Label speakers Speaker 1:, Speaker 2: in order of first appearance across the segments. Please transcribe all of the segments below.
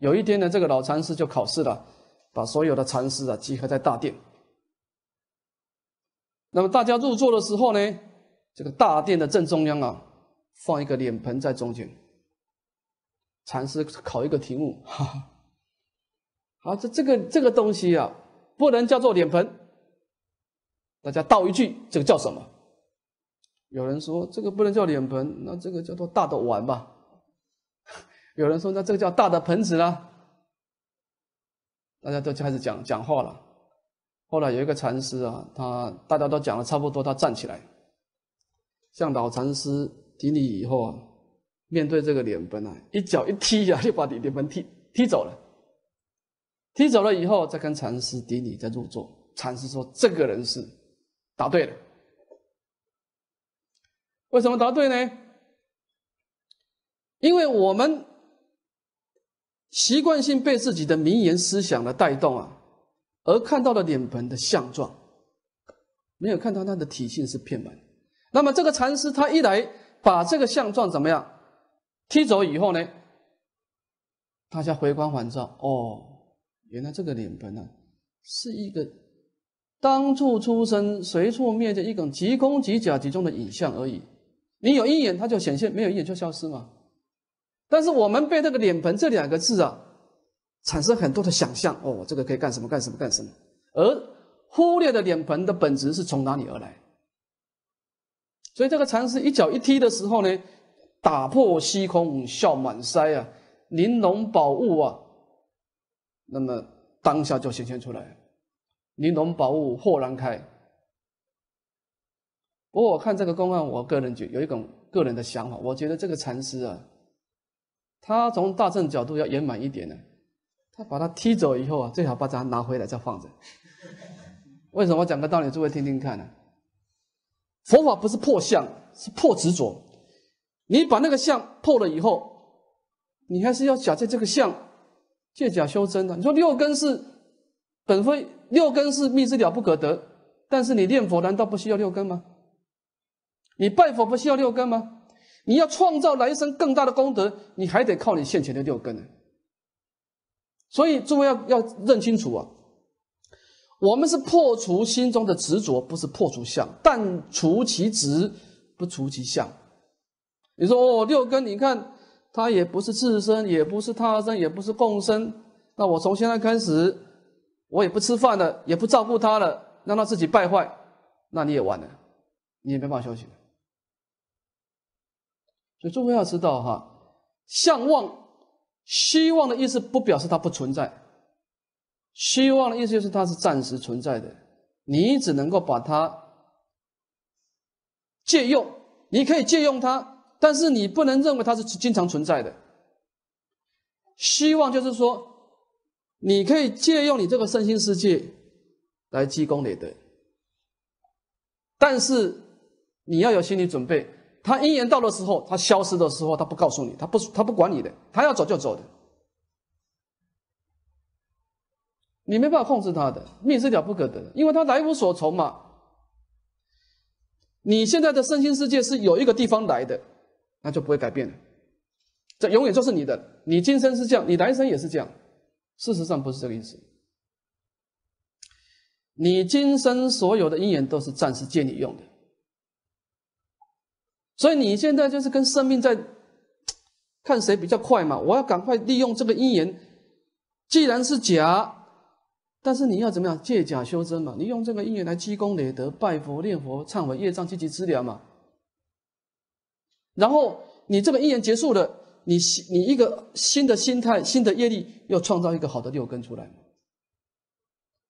Speaker 1: 有一天呢，这个老禅师就考试了，把所有的禅师啊集合在大殿。那么大家入座的时候呢，这个大殿的正中央啊，放一个脸盆在中间。禅师考一个题目，哈 哈，啊，这这个这个东西啊，不能叫做脸盆。大家道一句，这个叫什么？有人说这个不能叫脸盆，那这个叫做大的碗吧。有人说：“那这个叫大的盆子了。”大家都开始讲讲话了。后来有一个禅师啊，他大家都讲了差不多，他站起来，向老禅师顶礼以后啊，面对这个脸盆啊，一脚一踢呀，就把脸盆踢踢走了。踢走了以后，再跟禅师顶礼，再入座。禅师说：“这个人是答对了。为什么答对呢？因为我们。”习惯性被自己的名言思想的带动啊，而看到了脸盆的相状，没有看到它的体性是片满。那么这个禅师他一来把这个相状怎么样踢走以后呢，大家回光返照哦，原来这个脸盆啊是一个当处出生、随处灭的一种即空即假即中的影像而已。你有一眼它就显现，没有一眼就消失嘛。但是我们被这个脸盆这两个字啊，产生很多的想象哦，这个可以干什么干什么干什么，而忽略的脸盆的本质是从哪里而来？所以这个禅师一脚一踢的时候呢，打破虚空笑满腮啊，玲珑宝物啊，那么当下就显现出来，玲珑宝物豁然开。不过我看这个公案，我个人觉有一种个人的想法，我觉得这个禅师啊。他从大乘角度要圆满一点呢，他把他踢走以后啊，最好把家拿回来再放着。为什么我讲个道理，诸位听听看呢？佛法不是破相，是破执着。你把那个相破了以后，你还是要假在这个相借假修真的。你说六根是本非，六根是密之了不可得，但是你念佛难道不需要六根吗？你拜佛不需要六根吗？你要创造来生更大的功德，你还得靠你现前的六根呢。所以，诸位要要认清楚啊！我们是破除心中的执着，不是破除相。但除其执，不除其相。你说哦，六根，你看他也不是自身，也不是他生，也不是共生。那我从现在开始，我也不吃饭了，也不照顾他了，让他自己败坏，那你也完了，你也没办法修行。所以诸位要知道哈，向往、希望的意思不表示它不存在，希望的意思就是它是暂时存在的，你只能够把它借用，你可以借用它，但是你不能认为它是经常存在的。希望就是说，你可以借用你这个身心世界来积功累德，但是你要有心理准备。他姻缘到的时候，他消失的时候，他不告诉你，他不，他不管你的，他要走就走的，你没办法控制他的。命是了不可得，因为他来无所从嘛。你现在的身心世界是有一个地方来的，那就不会改变了，这永远就是你的。你今生是这样，你来生也是这样。事实上不是这个意思，你今生所有的姻缘都是暂时借你用的。所以你现在就是跟生命在 看谁比较快嘛？我要赶快利用这个因缘，既然是假，但是你要怎么样借假修真嘛？你用这个因缘来积功累德、拜佛、念佛、忏悔业障、积极治疗嘛。然后你这个姻缘结束了，你你一个新的心态、新的业力，又创造一个好的六根出来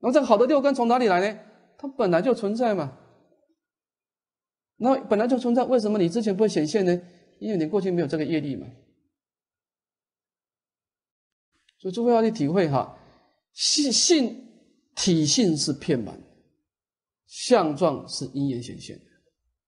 Speaker 1: 那这个好的六根从哪里来呢？它本来就存在嘛。那本来就存在，为什么你之前不会显现呢？因为你过去没有这个业力嘛，所以诸位要去体会哈，性性体性是片满，相状是因缘显现。